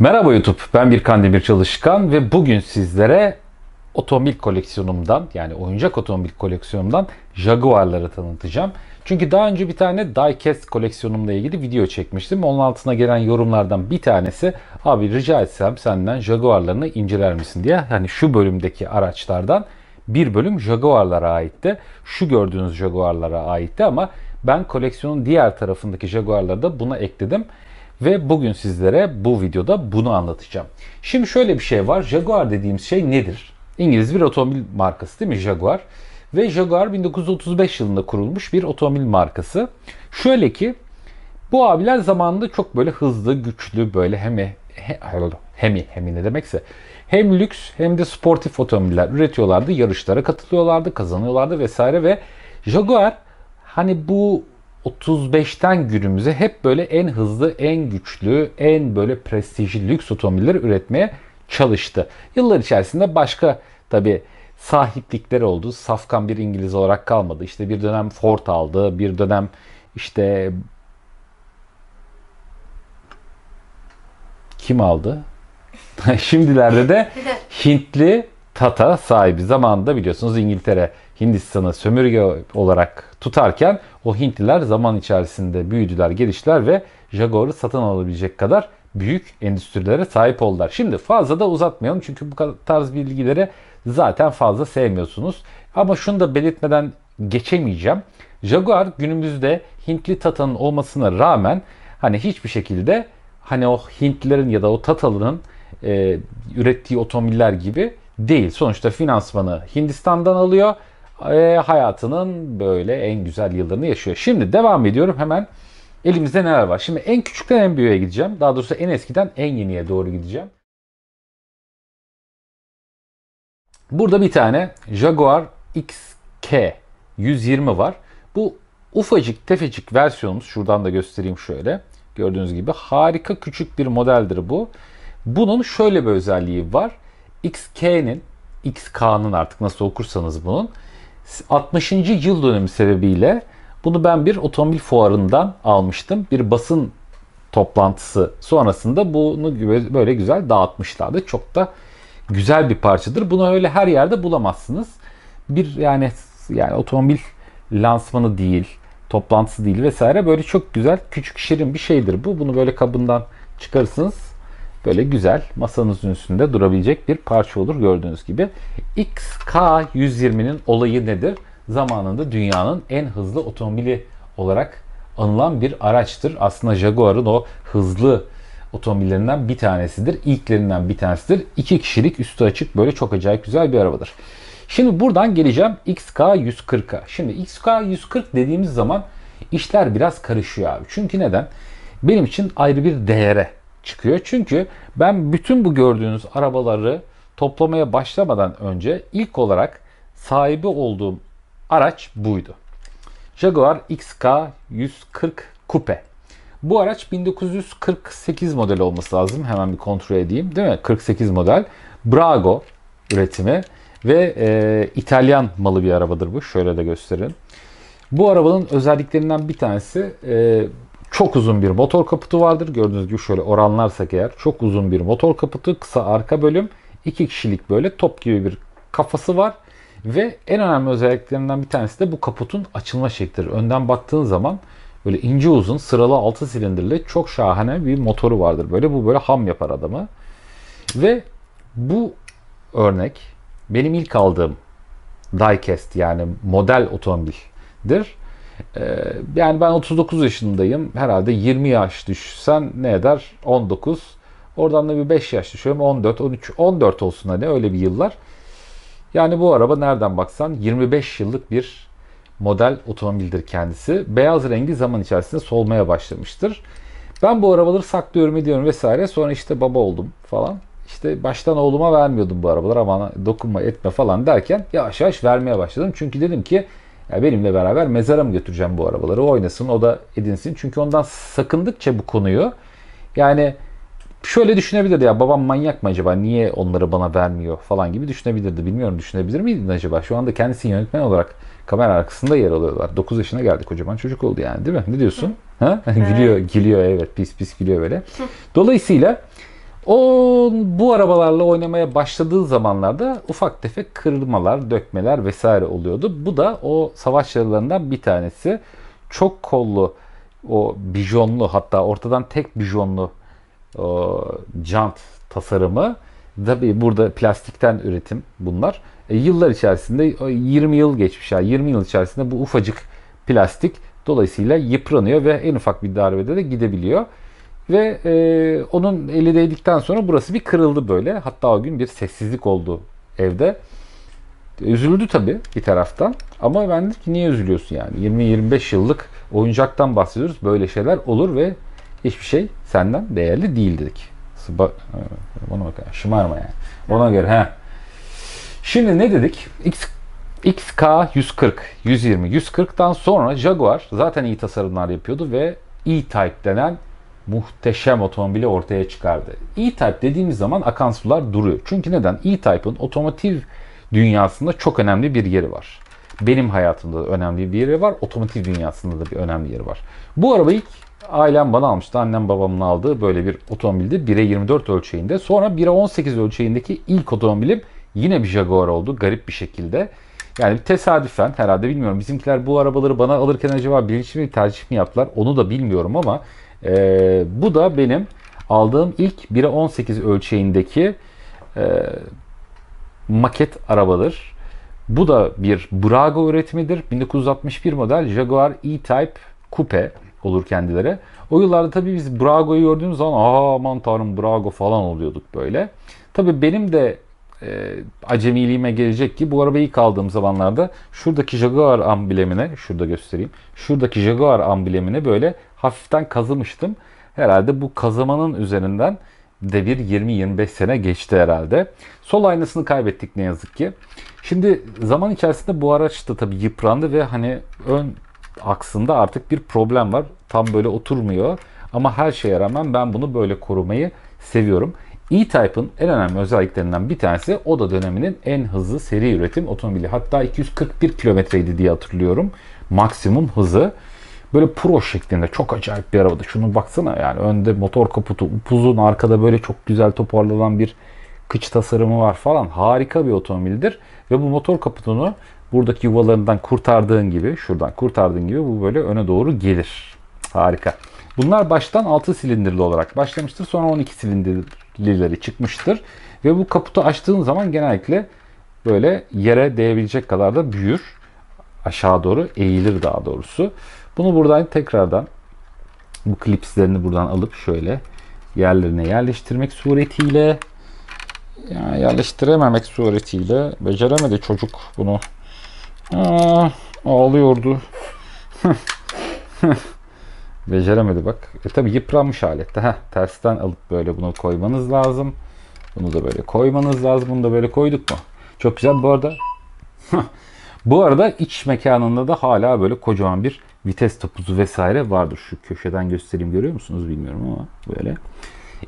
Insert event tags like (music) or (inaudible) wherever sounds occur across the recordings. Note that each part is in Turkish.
Merhaba YouTube, ben Birkan Demir Çalışkan ve bugün sizlere otomobil koleksiyonumdan yani oyuncak otomobil koleksiyonumdan Jaguar'ları tanıtacağım. Çünkü daha önce bir tane diecast koleksiyonumla ilgili video çekmiştim. Onun altına gelen yorumlardan bir tanesi abi rica etsem senden Jaguar'larını inceler misin diye. Hani şu bölümdeki araçlardan bir bölüm Jaguar'lara aitti. Şu gördüğünüz Jaguar'lara aitti ama ben koleksiyonun diğer tarafındaki Jaguar'ları da buna ekledim. Ve bugün sizlere bu videoda bunu anlatacağım. Şimdi şöyle bir şey var. Jaguar dediğimiz şey nedir? İngiliz bir otomobil markası değil mi Jaguar? Ve Jaguar 1935 yılında kurulmuş bir otomobil markası. Şöyle ki bu abiler zamanında çok böyle hızlı, güçlü, böyle hem e, hemi, hemi e, e ne demekse hem lüks hem de sportif otomobiller üretiyorlardı. Yarışlara katılıyorlardı, kazanıyorlardı vesaire ve Jaguar hani bu 35'ten günümüze hep böyle en hızlı, en güçlü, en böyle prestijli lüks otomobilleri üretmeye çalıştı. Yıllar içerisinde başka tabi sahiplikleri oldu. Safkan bir İngiliz olarak kalmadı. İşte bir dönem Ford aldı, bir dönem işte kim aldı? (laughs) Şimdilerde de Hintli Tata sahibi zamanında biliyorsunuz İngiltere Hindistan'ı sömürge olarak tutarken o Hintliler zaman içerisinde büyüdüler, geliştiler ve Jaguar'ı satın alabilecek kadar büyük endüstrilere sahip oldular. Şimdi fazla da uzatmayalım çünkü bu tarz bilgileri zaten fazla sevmiyorsunuz. Ama şunu da belirtmeden geçemeyeceğim. Jaguar günümüzde Hintli Tata'nın olmasına rağmen hani hiçbir şekilde hani o Hintlerin ya da o Tatalı'nın e, ürettiği otomobiller gibi değil. Sonuçta finansmanı Hindistan'dan alıyor. E, hayatının böyle en güzel yıllarını yaşıyor. Şimdi devam ediyorum hemen elimizde neler var. Şimdi en küçükten en büyüğe gideceğim. Daha doğrusu en eskiden en yeniye doğru gideceğim. Burada bir tane Jaguar XK 120 var. Bu ufacık tefecik versiyonumuz. Şuradan da göstereyim şöyle. Gördüğünüz gibi harika küçük bir modeldir bu. Bunun şöyle bir özelliği var. XK'nin, XK'nın artık nasıl okursanız bunun 60. yıl dönümü sebebiyle bunu ben bir otomobil fuarından almıştım. Bir basın toplantısı sonrasında bunu böyle güzel dağıtmışlardı. Çok da güzel bir parçadır. Bunu öyle her yerde bulamazsınız. Bir yani yani otomobil lansmanı değil, toplantısı değil vesaire böyle çok güzel küçük şirin bir şeydir bu. Bunu böyle kabından çıkarırsınız böyle güzel masanızın üstünde durabilecek bir parça olur gördüğünüz gibi. XK120'nin olayı nedir? Zamanında dünyanın en hızlı otomobili olarak anılan bir araçtır. Aslında Jaguar'ın o hızlı otomobillerinden bir tanesidir. İlklerinden bir tanesidir. İki kişilik üstü açık böyle çok acayip güzel bir arabadır. Şimdi buradan geleceğim XK140'a. Şimdi XK140 dediğimiz zaman işler biraz karışıyor abi. Çünkü neden? Benim için ayrı bir değere çıkıyor. Çünkü ben bütün bu gördüğünüz arabaları toplamaya başlamadan önce ilk olarak sahibi olduğum araç buydu. Jaguar XK 140 Coupe. Bu araç 1948 model olması lazım. Hemen bir kontrol edeyim. Değil mi? 48 model. Brago üretimi ve e, İtalyan malı bir arabadır bu. Şöyle de gösterin. Bu arabanın özelliklerinden bir tanesi e, çok uzun bir motor kaputu vardır. Gördüğünüz gibi şöyle oranlarsak eğer çok uzun bir motor kaputu, kısa arka bölüm, iki kişilik böyle top gibi bir kafası var. Ve en önemli özelliklerinden bir tanesi de bu kaputun açılma şeklidir. Önden baktığın zaman böyle ince uzun sıralı 6 silindirli çok şahane bir motoru vardır. Böyle bu böyle ham yapar adamı. Ve bu örnek benim ilk aldığım diecast yani model otomobildir. Ee, yani ben 39 yaşındayım. Herhalde 20 yaş düşsen ne eder? 19. Oradan da bir 5 yaş düşüyorum. 14, 13, 14 olsun hani öyle bir yıllar. Yani bu araba nereden baksan 25 yıllık bir model otomobildir kendisi. Beyaz rengi zaman içerisinde solmaya başlamıştır. Ben bu arabaları saklıyorum ediyorum vesaire. Sonra işte baba oldum falan. İşte baştan oğluma vermiyordum bu arabaları ama dokunma etme falan derken yavaş yavaş vermeye başladım. Çünkü dedim ki yani benimle beraber mezara mı götüreceğim bu arabaları? O oynasın, o da edinsin. Çünkü ondan sakındıkça bu konuyu yani şöyle düşünebilirdi ya babam manyak mı acaba niye onları bana vermiyor falan gibi düşünebilirdi. Bilmiyorum düşünebilir miydin acaba? Şu anda kendisi yönetmen olarak kamera arkasında yer alıyorlar. 9 yaşına geldi kocaman çocuk oldu yani değil mi? Ne diyorsun? Hı. Ha? (laughs) gülüyor, gülüyor evet pis pis gülüyor böyle. Dolayısıyla o bu arabalarla oynamaya başladığı zamanlarda ufak tefek kırılmalar, dökmeler vesaire oluyordu. Bu da o savaş yaralarından bir tanesi. Çok kollu, o bijonlu hatta ortadan tek bijonlu o, jant tasarımı. Tabi burada plastikten üretim bunlar. E, yıllar içerisinde 20 yıl geçmiş ya, 20 yıl içerisinde bu ufacık plastik dolayısıyla yıpranıyor ve en ufak bir darbede de gidebiliyor. Ve e, onun eli değdikten sonra burası bir kırıldı böyle. Hatta o gün bir sessizlik oldu evde. Üzüldü tabii bir taraftan. Ama ben dedim ki niye üzülüyorsun yani? 20-25 yıllık oyuncaktan bahsediyoruz. Böyle şeyler olur ve hiçbir şey senden değerli değil dedik. Sıba, e, ona bak şımarma yani. Ona göre he. Şimdi ne dedik? X XK 140, 120, 140'tan sonra Jaguar zaten iyi tasarımlar yapıyordu ve E-Type denen muhteşem otomobili ortaya çıkardı. E-Type dediğimiz zaman akan sular duruyor. Çünkü neden? E-Type'ın otomotiv dünyasında çok önemli bir yeri var. Benim hayatımda da önemli bir yeri var. Otomotiv dünyasında da bir önemli yeri var. Bu araba ilk ailem bana almıştı. Annem babamın aldığı böyle bir otomobildi. 1'e 24 ölçeğinde. Sonra 1'e 18 ölçeğindeki ilk otomobilim yine bir Jaguar oldu. Garip bir şekilde. Yani tesadüfen herhalde bilmiyorum. Bizimkiler bu arabaları bana alırken acaba bilinçli mi tercih mi yaptılar? Onu da bilmiyorum ama e, bu da benim aldığım ilk 1'e 18 ölçeğindeki e, maket arabadır. Bu da bir Brago üretimidir. 1961 model Jaguar E-Type Coupe olur kendileri. O yıllarda tabii biz Brago'yu gördüğümüz zaman aa aman tanrım Brago falan oluyorduk böyle. Tabii benim de e, acemiliğime gelecek ki bu arabayı ilk aldığım zamanlarda şuradaki Jaguar amblemine şurada göstereyim. Şuradaki Jaguar amblemine böyle hafiften kazımıştım. Herhalde bu kazımanın üzerinden de bir 20-25 sene geçti herhalde. Sol aynasını kaybettik ne yazık ki. Şimdi zaman içerisinde bu araç da tabii yıprandı ve hani ön aksında artık bir problem var. Tam böyle oturmuyor. Ama her şeye rağmen ben bunu böyle korumayı seviyorum. E-Type'ın en önemli özelliklerinden bir tanesi o da döneminin en hızlı seri üretim otomobili. Hatta 241 kilometreydi diye hatırlıyorum. Maksimum hızı. Böyle pro şeklinde çok acayip bir arabada. Şunu baksana yani önde motor kaputu upuzun arkada böyle çok güzel toparlanan bir kıç tasarımı var falan. Harika bir otomobildir. Ve bu motor kaputunu buradaki yuvalarından kurtardığın gibi şuradan kurtardığın gibi bu böyle öne doğru gelir. Harika. Bunlar baştan 6 silindirli olarak başlamıştır. Sonra 12 silindirlileri çıkmıştır. Ve bu kaputu açtığın zaman genellikle böyle yere değebilecek kadar da büyür. Aşağı doğru eğilir daha doğrusu. Bunu buradan tekrardan bu klipslerini buradan alıp şöyle yerlerine yerleştirmek suretiyle yani yerleştirememek suretiyle beceremedi çocuk bunu. Aa, ağlıyordu. (laughs) beceremedi bak. E tabi yıpranmış alette. Heh, tersten alıp böyle bunu koymanız lazım. Bunu da böyle koymanız lazım. Bunu da böyle koyduk mu? Çok güzel bu arada. (laughs) bu arada iç mekanında da hala böyle kocaman bir vites topuzu vesaire vardır. Şu köşeden göstereyim görüyor musunuz bilmiyorum ama böyle.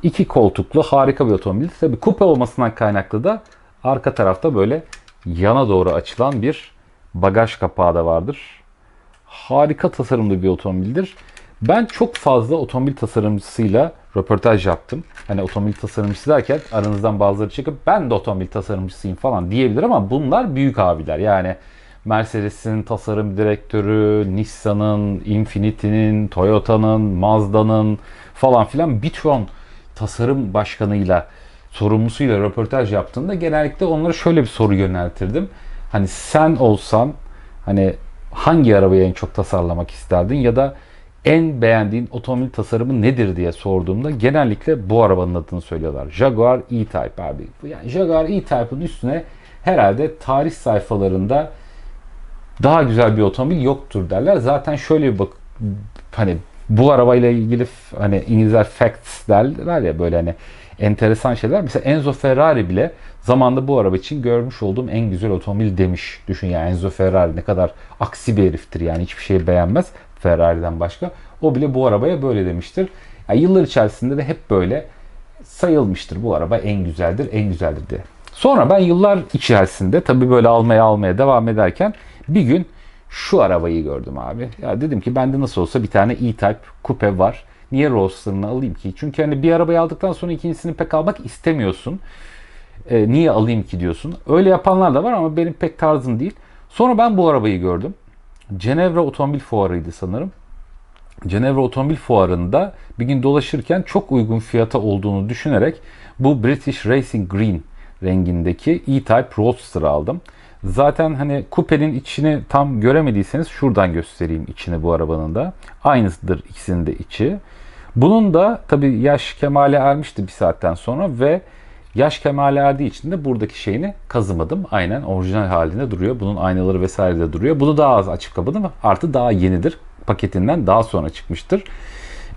İki koltuklu harika bir otomobil. Tabi kupe olmasından kaynaklı da arka tarafta böyle yana doğru açılan bir bagaj kapağı da vardır. Harika tasarımlı bir otomobildir. Ben çok fazla otomobil tasarımcısıyla röportaj yaptım. Hani otomobil tasarımcısı derken aranızdan bazıları çıkıp ben de otomobil tasarımcısıyım falan diyebilir ama bunlar büyük abiler. Yani Mercedes'in tasarım direktörü, Nissan'ın, Infiniti'nin, Toyota'nın, Mazda'nın falan filan Bitron tasarım başkanıyla, sorumlusuyla röportaj yaptığında genellikle onlara şöyle bir soru yöneltirdim. Hani sen olsan hani hangi arabayı en çok tasarlamak isterdin ya da en beğendiğin otomobil tasarımı nedir diye sorduğumda genellikle bu arabanın adını söylüyorlar. Jaguar E-Type abi. Yani Jaguar E-Type'ın üstüne herhalde tarih sayfalarında daha güzel bir otomobil yoktur derler. Zaten şöyle bir bak hani bu arabayla ilgili hani İngilizler facts derler ya böyle hani enteresan şeyler. Mesela Enzo Ferrari bile zamanda bu araba için görmüş olduğum en güzel otomobil demiş. Düşün yani Enzo Ferrari ne kadar aksi bir heriftir yani hiçbir şeyi beğenmez Ferrari'den başka. O bile bu arabaya böyle demiştir. Yani yıllar içerisinde de hep böyle sayılmıştır bu araba en güzeldir, en güzeldir diye. Sonra ben yıllar içerisinde tabii böyle almaya almaya devam ederken bir gün şu arabayı gördüm abi. Ya dedim ki bende nasıl olsa bir tane E-Type kupe var. Niye Roadster'ını alayım ki? Çünkü hani bir arabayı aldıktan sonra ikincisini pek almak istemiyorsun. E, niye alayım ki diyorsun. Öyle yapanlar da var ama benim pek tarzım değil. Sonra ben bu arabayı gördüm. Cenevre Otomobil Fuarı'ydı sanırım. Cenevre Otomobil Fuarı'nda bir gün dolaşırken çok uygun fiyata olduğunu düşünerek bu British Racing Green rengindeki E-Type Roadster aldım. Zaten hani kupenin içini tam göremediyseniz şuradan göstereyim içini bu arabanın da. Aynısıdır ikisinin de içi. Bunun da tabi yaş kemale ermişti bir saatten sonra ve yaş kemale erdiği için de buradaki şeyini kazımadım. Aynen orijinal halinde duruyor. Bunun aynaları vesaire de duruyor. Bunu daha az açık kapadım. Artı daha yenidir. Paketinden daha sonra çıkmıştır.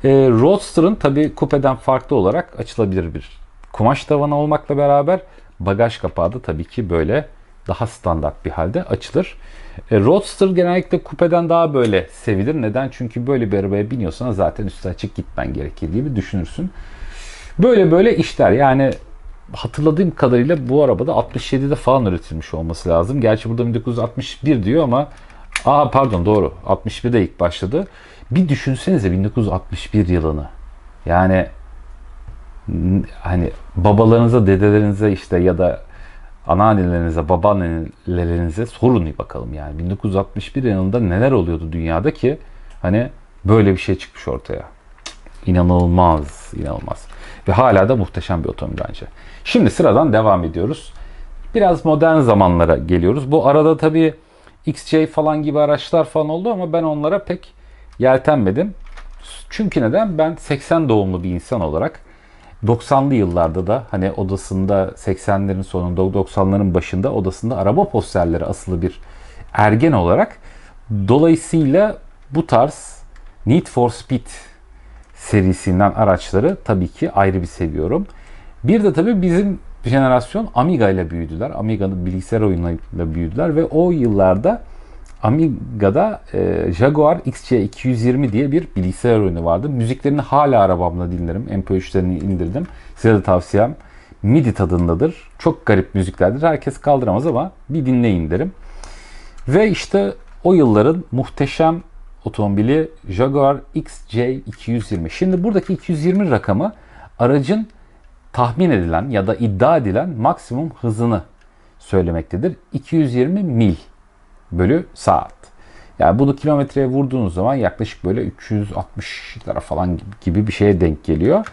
E, Roadster'ın tabi kupeden farklı olarak açılabilir bir kumaş tavanı olmakla beraber bagaj kapağı da tabii ki böyle daha standart bir halde açılır. E, Roadster genellikle kupeden daha böyle sevilir. Neden? Çünkü böyle bir arabaya biniyorsan zaten üstü açık gitmen gerekir gibi düşünürsün. Böyle böyle işler. Yani hatırladığım kadarıyla bu arabada 67'de falan üretilmiş olması lazım. Gerçi burada 1961 diyor ama aa pardon doğru 61'de ilk başladı. Bir düşünsenize 1961 yılını. Yani hani babalarınıza, dedelerinize işte ya da anneannelerinize, babaannelerinize sorun bakalım yani. 1961 yılında neler oluyordu dünyada ki hani böyle bir şey çıkmış ortaya. İnanılmaz, inanılmaz. Ve hala da muhteşem bir otomobil bence. Şimdi sıradan devam ediyoruz. Biraz modern zamanlara geliyoruz. Bu arada tabii XJ falan gibi araçlar falan oldu ama ben onlara pek yeltenmedim. Çünkü neden? Ben 80 doğumlu bir insan olarak 90'lı yıllarda da hani odasında 80'lerin sonunda 90'ların başında odasında araba posterleri asılı bir ergen olarak dolayısıyla bu tarz Need for Speed serisinden araçları tabii ki ayrı bir seviyorum. Bir de tabii bizim jenerasyon Amiga ile büyüdüler. Amiga'nın bilgisayar oyunlarıyla büyüdüler ve o yıllarda Amiga'da e, Jaguar XC220 diye bir bilgisayar oyunu vardı. Müziklerini hala arabamla dinlerim. MP3'lerini indirdim. Size de tavsiyem MIDI tadındadır. Çok garip müziklerdir. Herkes kaldıramaz ama bir dinleyin derim. Ve işte o yılların muhteşem otomobili Jaguar xj 220 Şimdi buradaki 220 rakamı aracın tahmin edilen ya da iddia edilen maksimum hızını söylemektedir. 220 mil bölü saat. Yani bunu kilometreye vurduğunuz zaman yaklaşık böyle 360 lira falan gibi bir şeye denk geliyor.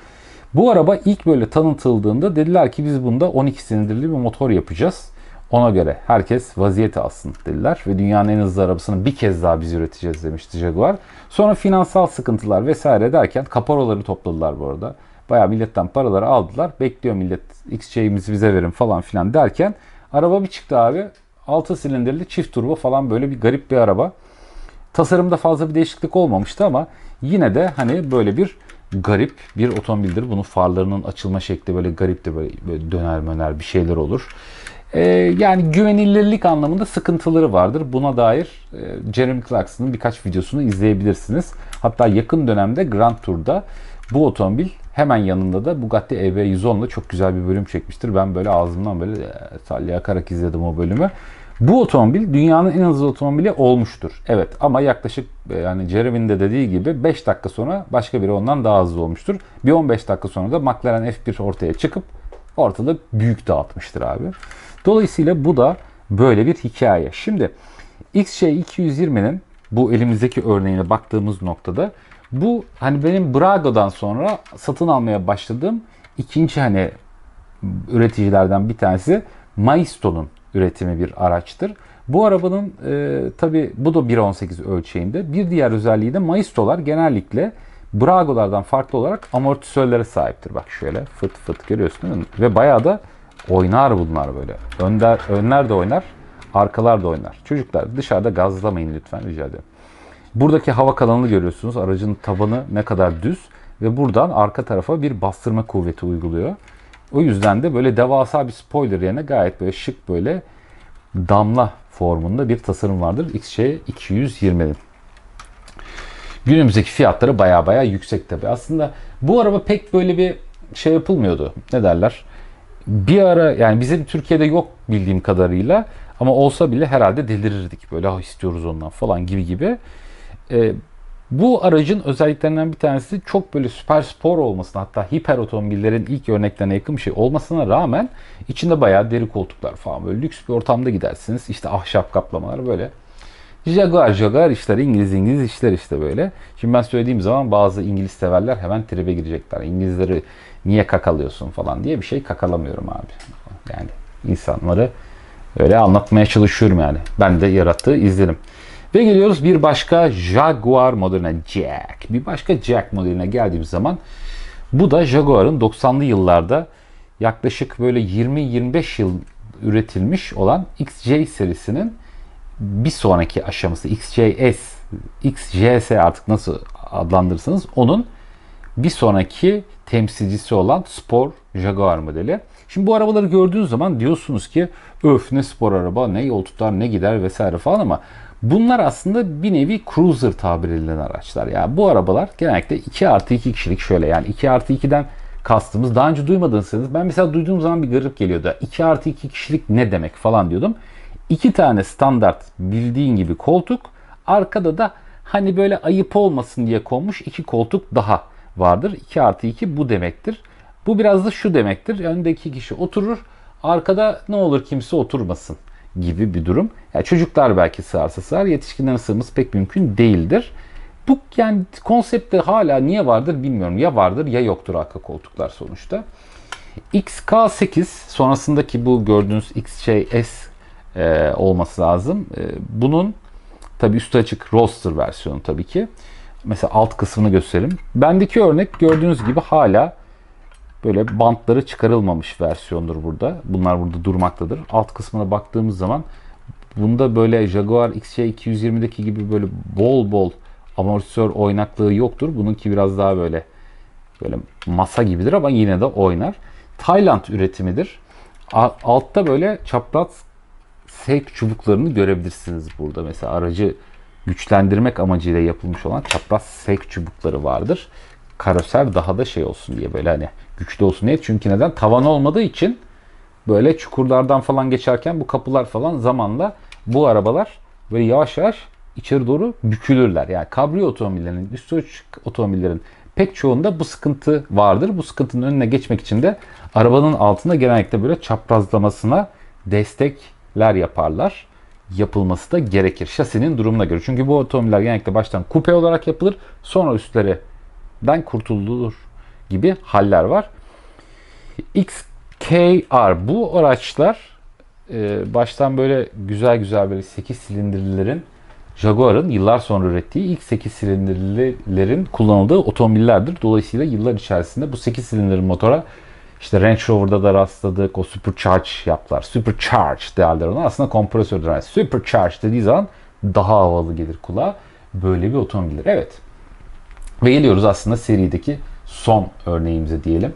Bu araba ilk böyle tanıtıldığında dediler ki biz bunda 12 silindirli bir motor yapacağız. Ona göre herkes vaziyeti alsın dediler ve dünyanın en hızlı arabasını bir kez daha biz üreteceğiz demişti Jaguar. Sonra finansal sıkıntılar vesaire derken kaparoları topladılar bu arada. Bayağı milletten paraları aldılar. Bekliyor millet X şeyimizi bize verin falan filan derken araba bir çıktı abi. 6 silindirli çift turbo falan böyle bir garip bir araba. Tasarımda fazla bir değişiklik olmamıştı ama yine de hani böyle bir garip bir otomobildir. Bunun farlarının açılma şekli böyle garipti böyle, böyle döner möner bir şeyler olur. Ee, yani güvenilirlik anlamında sıkıntıları vardır. Buna dair e, Jeremy Clarkson'ın birkaç videosunu izleyebilirsiniz. Hatta yakın dönemde Grand Tour'da bu otomobil Hemen yanında da Bugatti EB110 ile çok güzel bir bölüm çekmiştir. Ben böyle ağzımdan böyle e, sallayarak izledim o bölümü. Bu otomobil dünyanın en hızlı otomobili olmuştur. Evet ama yaklaşık e, yani Jeremy'nin de dediği gibi 5 dakika sonra başka biri ondan daha hızlı olmuştur. Bir 15 dakika sonra da McLaren F1 ortaya çıkıp ortada büyük dağıtmıştır abi. Dolayısıyla bu da böyle bir hikaye. Şimdi XJ 220nin bu elimizdeki örneğine baktığımız noktada bu hani benim Brago'dan sonra satın almaya başladığım ikinci hani üreticilerden bir tanesi Maisto'nun üretimi bir araçtır. Bu arabanın e, tabi bu da 1.18 ölçeğinde. Bir diğer özelliği de Maisto'lar genellikle Brago'lardan farklı olarak amortisörlere sahiptir. Bak şöyle fıt fıt görüyorsun değil mi? Ve bayağı da oynar bunlar böyle. Önder, önler de oynar, arkalar da oynar. Çocuklar dışarıda gazlamayın lütfen rica ederim. Buradaki hava kanalını görüyorsunuz. Aracın tabanı ne kadar düz ve buradan arka tarafa bir bastırma kuvveti uyguluyor. O yüzden de böyle devasa bir spoiler yerine gayet böyle şık böyle damla formunda bir tasarım vardır. XC 220'nin. Günümüzdeki fiyatları baya baya yüksek tabi. Aslında bu araba pek böyle bir şey yapılmıyordu. Ne derler? Bir ara yani bizim Türkiye'de yok bildiğim kadarıyla ama olsa bile herhalde delirirdik. Böyle ah istiyoruz ondan falan gibi gibi. E, bu aracın özelliklerinden bir tanesi çok böyle süper spor olmasına hatta hiper otomobillerin ilk örneklerine yakın bir şey olmasına rağmen içinde bayağı deri koltuklar falan böyle lüks bir ortamda gidersiniz. İşte ahşap kaplamalar böyle. Jaguar Jaguar işler İngiliz İngiliz işler işte böyle. Şimdi ben söylediğim zaman bazı İngiliz severler hemen tribe girecekler. İngilizleri niye kakalıyorsun falan diye bir şey kakalamıyorum abi. Yani insanları öyle anlatmaya çalışıyorum yani. Ben de yarattığı izlenim. Ve geliyoruz bir başka Jaguar modeline Jack. Bir başka Jack modeline geldiğimiz zaman bu da Jaguar'ın 90'lı yıllarda yaklaşık böyle 20-25 yıl üretilmiş olan XJ serisinin bir sonraki aşaması XJS, XJS artık nasıl adlandırırsanız onun bir sonraki temsilcisi olan spor Jaguar modeli. Şimdi bu arabaları gördüğünüz zaman diyorsunuz ki öf ne spor araba ne yol tutar ne gider vesaire falan ama Bunlar aslında bir nevi cruiser tabir edilen araçlar. Yani bu arabalar genellikle 2 artı 2 kişilik şöyle yani 2 artı 2'den kastımız. Daha önce duymadıysanız ben mesela duyduğum zaman bir garip geliyordu. 2 artı 2 kişilik ne demek falan diyordum. 2 tane standart bildiğin gibi koltuk. Arkada da hani böyle ayıp olmasın diye konmuş 2 koltuk daha vardır. 2 artı 2 bu demektir. Bu biraz da şu demektir. Öndeki kişi oturur. Arkada ne olur kimse oturmasın gibi bir durum. Yani çocuklar belki sığarsa sığar, yetişkinler sığması pek mümkün değildir. Bu yani konsepte hala niye vardır bilmiyorum. Ya vardır ya yoktur arka koltuklar sonuçta. XK8 sonrasındaki bu gördüğünüz XJS şey e, olması lazım. E, bunun tabi üstü açık roster versiyonu tabii ki. Mesela alt kısmını gösterelim. Bendeki örnek gördüğünüz gibi hala böyle bantları çıkarılmamış versiyondur burada. Bunlar burada durmaktadır. Alt kısmına baktığımız zaman bunda böyle Jaguar XJ220'deki gibi böyle bol bol amortisör oynaklığı yoktur. Bununki biraz daha böyle böyle masa gibidir ama yine de oynar. Tayland üretimidir. Altta böyle çapraz sevk çubuklarını görebilirsiniz burada. Mesela aracı güçlendirmek amacıyla yapılmış olan çapraz sevk çubukları vardır. Karoser daha da şey olsun diye böyle hani güçlü olsun. Niye? Çünkü neden? Tavan olmadığı için böyle çukurlardan falan geçerken bu kapılar falan zamanla bu arabalar böyle yavaş yavaş içeri doğru bükülürler. Yani kabriyo otomobillerinin, üst uç otomobillerin pek çoğunda bu sıkıntı vardır. Bu sıkıntının önüne geçmek için de arabanın altında genellikle böyle çaprazlamasına destekler yaparlar. Yapılması da gerekir. Şasinin durumuna göre. Çünkü bu otomobiller genellikle baştan kupe olarak yapılır. Sonra üstlerinden den kurtulur gibi haller var. XKR bu araçlar e, baştan böyle güzel güzel böyle 8 silindirlilerin Jaguar'ın yıllar sonra ürettiği ilk 8 silindirlilerin kullanıldığı otomobillerdir. Dolayısıyla yıllar içerisinde bu 8 silindirli motora işte Range Rover'da da rastladık. O supercharge yaptılar. Supercharge derler ona. Aslında kompresördür. Yani supercharge dediği zaman daha havalı gelir kulağa. Böyle bir otomobildir. Evet. Ve geliyoruz aslında serideki son örneğimize diyelim.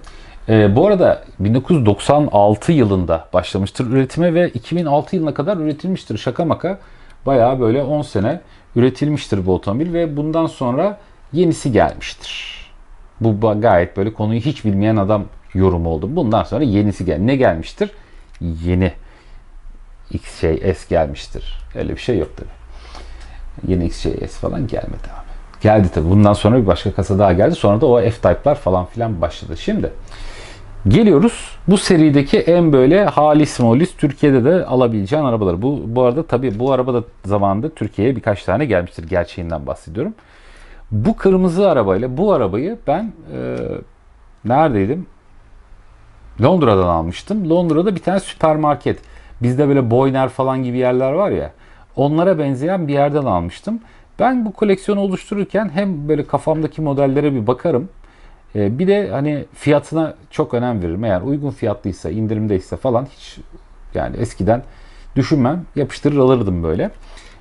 E, bu arada 1996 yılında başlamıştır üretime ve 2006 yılına kadar üretilmiştir. Şaka maka bayağı böyle 10 sene üretilmiştir bu otomobil ve bundan sonra yenisi gelmiştir. Bu gayet böyle konuyu hiç bilmeyen adam yorum oldu. Bundan sonra yenisi gel. Ne gelmiştir? Yeni X şey S gelmiştir. Öyle bir şey yok tabii. Yeni X şey S falan gelmedi abi. Geldi tabii. Bundan sonra bir başka kasa daha geldi. Sonra da o F-Type'lar falan filan başladı. Şimdi geliyoruz. Bu serideki en böyle halis molis Türkiye'de de alabileceğin arabalar. Bu, bu arada tabii bu araba da zamanında Türkiye'ye birkaç tane gelmiştir. Gerçeğinden bahsediyorum. Bu kırmızı arabayla bu arabayı ben e, neredeydim? Londra'dan almıştım. Londra'da bir tane süpermarket. Bizde böyle Boyner falan gibi yerler var ya. Onlara benzeyen bir yerden almıştım. Ben bu koleksiyonu oluştururken hem böyle kafamdaki modellere bir bakarım. E, bir de hani fiyatına çok önem veririm. Eğer uygun fiyatlıysa, indirimdeyse falan hiç yani eskiden düşünmem. Yapıştırır alırdım böyle.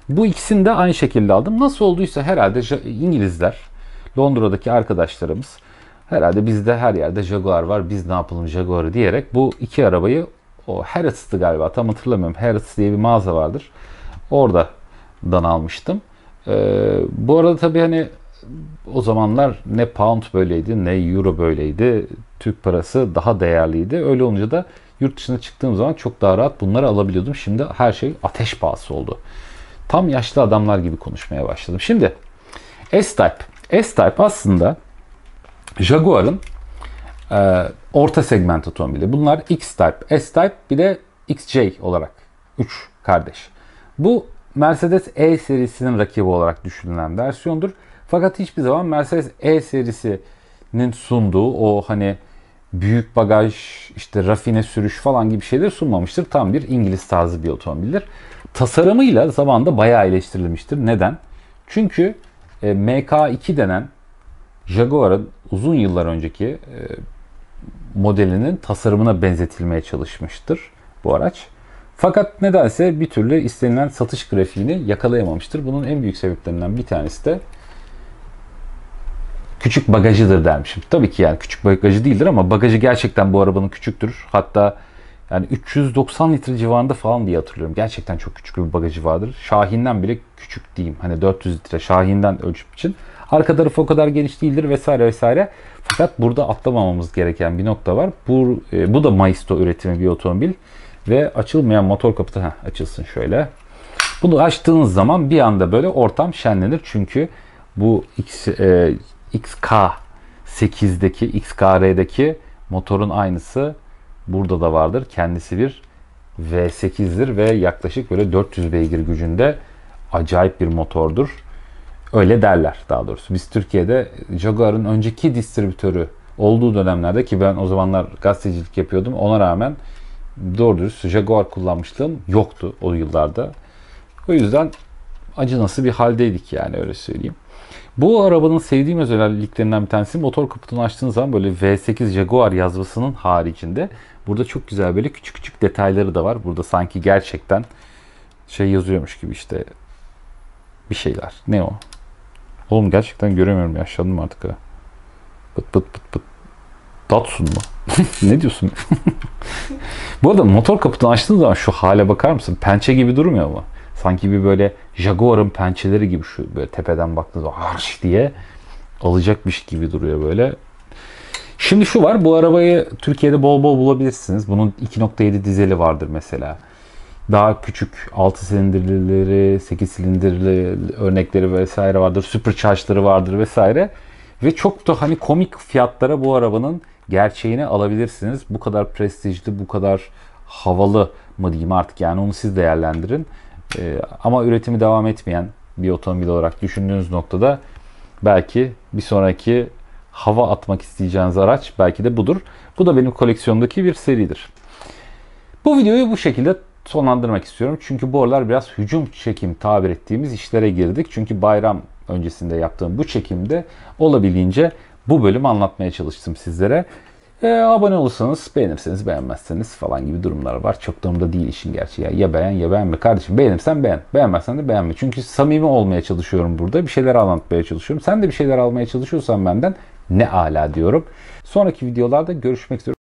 Bu ikisini de aynı şekilde aldım. Nasıl olduysa herhalde İngilizler, Londra'daki arkadaşlarımız herhalde bizde her yerde Jaguar var. Biz ne yapalım Jaguar'ı diyerek bu iki arabayı o Harrods'tı galiba tam hatırlamıyorum. Harrods diye bir mağaza vardır. Orada almıştım. Ee, bu arada tabii hani o zamanlar ne pound böyleydi ne euro böyleydi. Türk parası daha değerliydi. Öyle olunca da yurt dışına çıktığım zaman çok daha rahat bunları alabiliyordum. Şimdi her şey ateş pahası oldu. Tam yaşlı adamlar gibi konuşmaya başladım. Şimdi S-Type. S-Type aslında Jaguar'ın e, orta segment otomobili. Bunlar X-Type, S-Type bir de XJ olarak. Üç kardeş. Bu Mercedes E serisinin rakibi olarak düşünülen versiyondur. Fakat hiçbir zaman Mercedes E serisinin sunduğu o hani büyük bagaj, işte rafine sürüş falan gibi şeyler sunmamıştır. Tam bir İngiliz tarzı bir otomobildir. Tasarımıyla zamanda bayağı eleştirilmiştir. Neden? Çünkü e, MK2 denen Jaguar'ın uzun yıllar önceki e, modelinin tasarımına benzetilmeye çalışmıştır bu araç. Fakat nedense bir türlü istenilen satış grafiğini yakalayamamıştır. Bunun en büyük sebeplerinden bir tanesi de küçük bagajıdır dermişim. Tabii ki yani küçük bagajı değildir ama bagajı gerçekten bu arabanın küçüktür. Hatta yani 390 litre civarında falan diye hatırlıyorum. Gerçekten çok küçük bir bagajı vardır. Şahin'den bile küçük diyeyim. Hani 400 litre Şahin'den ölçüp için. Arka tarafı o kadar geniş değildir vesaire vesaire. Fakat burada atlamamamız gereken bir nokta var. Bu, e, bu da Maisto üretimi bir otomobil. Ve açılmayan motor kapısı heh, açılsın şöyle. Bunu açtığınız zaman bir anda böyle ortam şenlenir. Çünkü bu X, e, XK8'deki, XKR'deki motorun aynısı burada da vardır. Kendisi bir V8'dir ve yaklaşık böyle 400 beygir gücünde acayip bir motordur. Öyle derler daha doğrusu. Biz Türkiye'de Jaguar'ın önceki distribütörü olduğu dönemlerde ki ben o zamanlar gazetecilik yapıyordum. Ona rağmen doğru dürüst Jaguar kullanmışlığım yoktu o yıllarda. O yüzden acı nasıl bir haldeydik yani öyle söyleyeyim. Bu arabanın sevdiğim özelliklerinden bir tanesi motor kaputunu açtığınız zaman böyle V8 Jaguar yazmasının haricinde burada çok güzel böyle küçük küçük detayları da var. Burada sanki gerçekten şey yazıyormuş gibi işte bir şeyler. Ne o? Oğlum gerçekten göremiyorum ya yaşlandım artık ha. Pıt pıt pıt pıt. Datsun mu? ne diyorsun? (laughs) Bu arada motor kaputunu açtığın zaman şu hale bakar mısın? Pençe gibi durmuyor mu? Sanki bir böyle Jaguar'ın pençeleri gibi şu böyle tepeden baktığın zaman harş diye alacakmış gibi duruyor böyle. Şimdi şu var. Bu arabayı Türkiye'de bol bol bulabilirsiniz. Bunun 2.7 dizeli vardır mesela. Daha küçük 6 silindirlileri, 8 silindirli örnekleri vesaire vardır. Supercharge'ları vardır vesaire. Ve çok da hani komik fiyatlara bu arabanın gerçeğini alabilirsiniz. Bu kadar prestijli, bu kadar havalı mı diyeyim artık yani onu siz değerlendirin. Ee, ama üretimi devam etmeyen bir otomobil olarak düşündüğünüz noktada belki bir sonraki hava atmak isteyeceğiniz araç belki de budur. Bu da benim koleksiyondaki bir seridir. Bu videoyu bu şekilde sonlandırmak istiyorum. Çünkü bu aralar biraz hücum çekim tabir ettiğimiz işlere girdik. Çünkü bayram öncesinde yaptığım bu çekimde olabildiğince bu bölüm anlatmaya çalıştım sizlere. E, abone olursanız beğenirseniz beğenmezseniz falan gibi durumlar var. Çok da umurda değil işin gerçeği. Ya. ya beğen ya beğenme. Kardeşim beğenirsen beğen. Beğenmezsen de beğenme. Çünkü samimi olmaya çalışıyorum burada. Bir şeyler anlatmaya çalışıyorum. Sen de bir şeyler almaya çalışıyorsan benden ne ala diyorum. Sonraki videolarda görüşmek üzere.